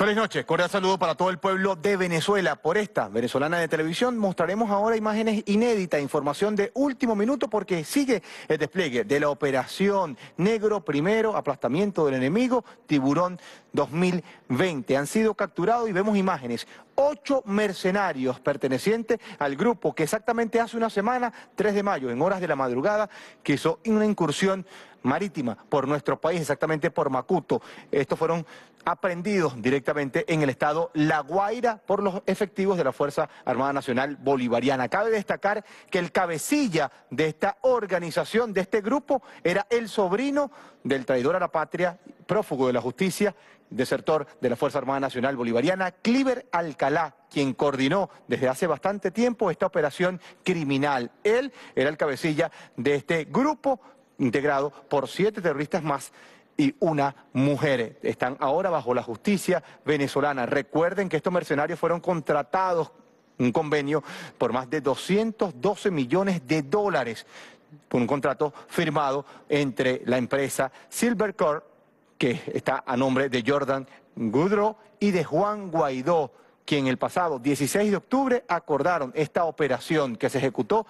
Feliz noche, cordial saludo para todo el pueblo de Venezuela. Por esta venezolana de televisión mostraremos ahora imágenes inéditas, información de último minuto porque sigue el despliegue de la operación Negro Primero, aplastamiento del enemigo, Tiburón 2020. Han sido capturados y vemos imágenes. Ocho mercenarios pertenecientes al grupo que exactamente hace una semana, 3 de mayo, en horas de la madrugada, que hizo una incursión marítima por nuestro país, exactamente por Macuto. Estos fueron aprendidos directamente en el estado La Guaira por los efectivos de la Fuerza Armada Nacional Bolivariana. Cabe destacar que el cabecilla de esta organización, de este grupo, era el sobrino del traidor a la patria, prófugo de la justicia, desertor de la Fuerza Armada Nacional Bolivariana, Cliver Alcalá, quien coordinó desde hace bastante tiempo esta operación criminal. Él era el cabecilla de este grupo integrado por siete terroristas más y una mujer. Están ahora bajo la justicia venezolana. Recuerden que estos mercenarios fueron contratados un convenio por más de 212 millones de dólares, por un contrato firmado entre la empresa Silvercore, que está a nombre de Jordan Goodrow y de Juan Guaidó en el pasado 16 de octubre acordaron esta operación que se ejecutó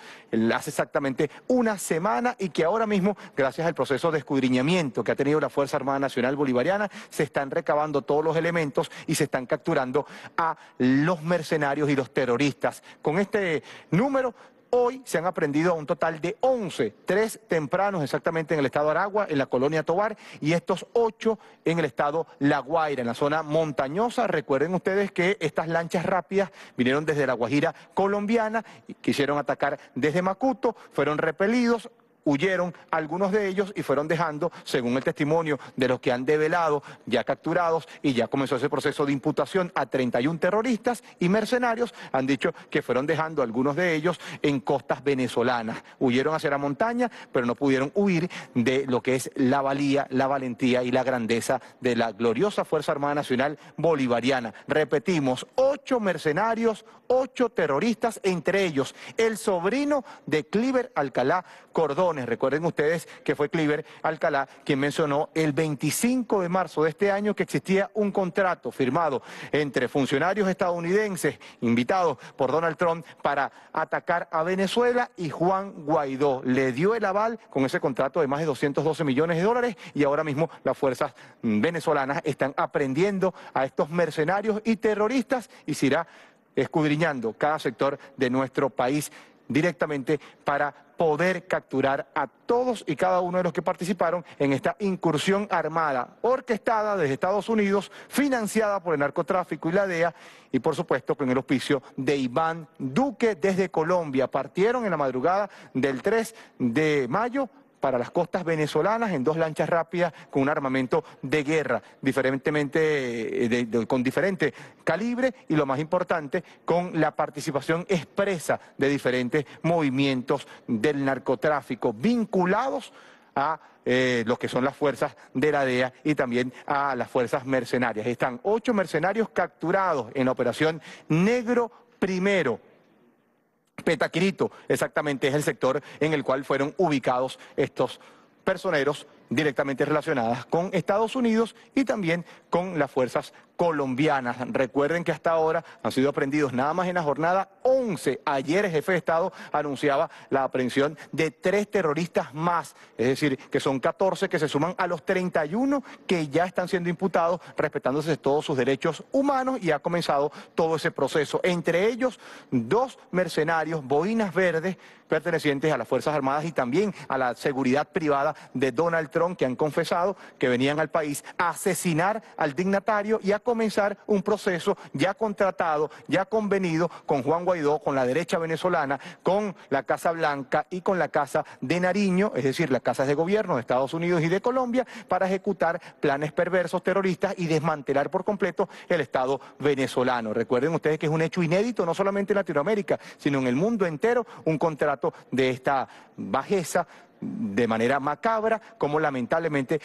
hace exactamente una semana y que ahora mismo, gracias al proceso de escudriñamiento que ha tenido la Fuerza Armada Nacional Bolivariana, se están recabando todos los elementos y se están capturando a los mercenarios y los terroristas. Con este número Hoy se han aprendido un total de 11, tres tempranos exactamente en el estado Aragua, en la colonia Tobar, y estos ocho en el estado La Guaira, en la zona montañosa. Recuerden ustedes que estas lanchas rápidas vinieron desde la Guajira colombiana, quisieron atacar desde Macuto, fueron repelidos, huyeron algunos de ellos y fueron dejando, según el testimonio de los que han develado, ya capturados y ya comenzó ese proceso de imputación a 31 terroristas y mercenarios, han dicho que fueron dejando algunos de ellos en costas venezolanas. Huyeron hacia la montaña, pero no pudieron huir de lo que es la valía, la valentía y la grandeza de la gloriosa Fuerza Armada Nacional Bolivariana. Repetimos, ocho mercenarios, ocho terroristas, entre ellos el sobrino de Cliver Alcalá Cordones Recuerden ustedes que fue Cliver Alcalá quien mencionó el 25 de marzo de este año que existía un contrato firmado entre funcionarios estadounidenses invitados por Donald Trump para atacar a Venezuela y Juan Guaidó le dio el aval con ese contrato de más de 212 millones de dólares y ahora mismo las fuerzas venezolanas están aprendiendo a estos mercenarios y terroristas y se irá escudriñando cada sector de nuestro país directamente para poder capturar a todos y cada uno de los que participaron en esta incursión armada, orquestada desde Estados Unidos, financiada por el narcotráfico y la DEA, y por supuesto con el auspicio de Iván Duque desde Colombia. Partieron en la madrugada del 3 de mayo para las costas venezolanas en dos lanchas rápidas con un armamento de guerra, diferentemente eh, con diferente calibre y lo más importante, con la participación expresa de diferentes movimientos del narcotráfico vinculados a eh, lo que son las fuerzas de la DEA y también a las fuerzas mercenarias. Están ocho mercenarios capturados en la operación Negro Primero, Petaquirito, exactamente es el sector en el cual fueron ubicados estos personeros directamente relacionadas con Estados Unidos y también con las fuerzas colombianas. Recuerden que hasta ahora han sido aprendidos nada más en la jornada 11. Ayer el jefe de Estado anunciaba la aprehensión de tres terroristas más, es decir, que son 14 que se suman a los 31 que ya están siendo imputados, respetándose todos sus derechos humanos y ha comenzado todo ese proceso. Entre ellos, dos mercenarios, boinas verdes, pertenecientes a las Fuerzas Armadas y también a la seguridad privada de Donald Trump que han confesado que venían al país a asesinar al dignatario y a comenzar un proceso ya contratado, ya convenido con Juan Guaidó, con la derecha venezolana, con la Casa Blanca y con la Casa de Nariño, es decir, las casas de gobierno de Estados Unidos y de Colombia, para ejecutar planes perversos terroristas y desmantelar por completo el Estado venezolano. Recuerden ustedes que es un hecho inédito, no solamente en Latinoamérica, sino en el mundo entero, un contrato de esta bajeza de manera macabra como lamentablemente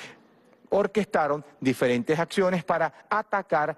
orquestaron diferentes acciones para atacar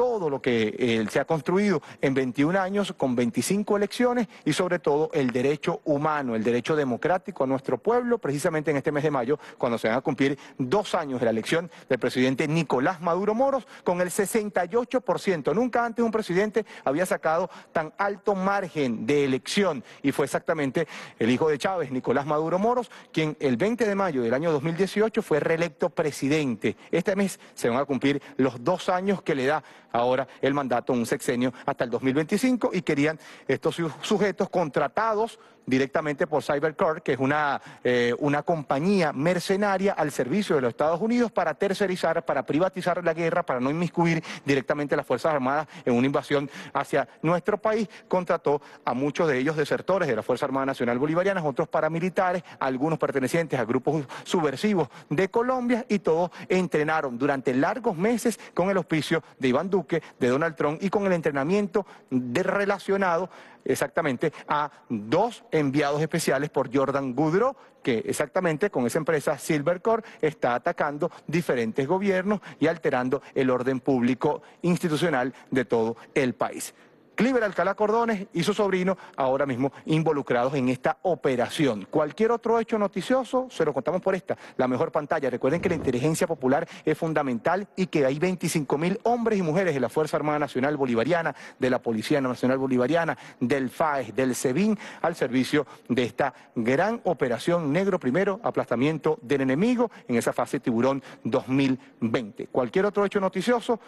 todo lo que eh, se ha construido en 21 años con 25 elecciones y sobre todo el derecho humano, el derecho democrático a nuestro pueblo, precisamente en este mes de mayo, cuando se van a cumplir dos años de la elección del presidente Nicolás Maduro Moros, con el 68%. Nunca antes un presidente había sacado tan alto margen de elección y fue exactamente el hijo de Chávez, Nicolás Maduro Moros, quien el 20 de mayo del año 2018 fue reelecto presidente. Este mes se van a cumplir los dos años que le da ahora el mandato, un sexenio hasta el 2025 y querían estos sujetos contratados directamente por CyberCorp, que es una, eh, una compañía mercenaria al servicio de los Estados Unidos para tercerizar, para privatizar la guerra, para no inmiscuir directamente las Fuerzas Armadas en una invasión hacia nuestro país. Contrató a muchos de ellos desertores de la Fuerza Armada Nacional Bolivariana, otros paramilitares, algunos pertenecientes a grupos subversivos de Colombia y todos entrenaron durante largos meses con el auspicio de Iván Duque, de Donald Trump y con el entrenamiento relacionado exactamente a dos enviados especiales por Jordan Goodrow, que exactamente con esa empresa Silvercore está atacando diferentes gobiernos y alterando el orden público institucional de todo el país. Cliver Alcalá Cordones y su sobrino ahora mismo involucrados en esta operación. Cualquier otro hecho noticioso se lo contamos por esta, la mejor pantalla. Recuerden que la inteligencia popular es fundamental y que hay 25 mil hombres y mujeres de la Fuerza Armada Nacional Bolivariana, de la Policía Nacional Bolivariana, del FAES, del SEBIN, al servicio de esta gran operación negro primero, aplastamiento del enemigo en esa fase tiburón 2020. Cualquier otro hecho noticioso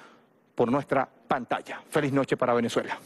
por nuestra pantalla. Feliz noche para Venezuela.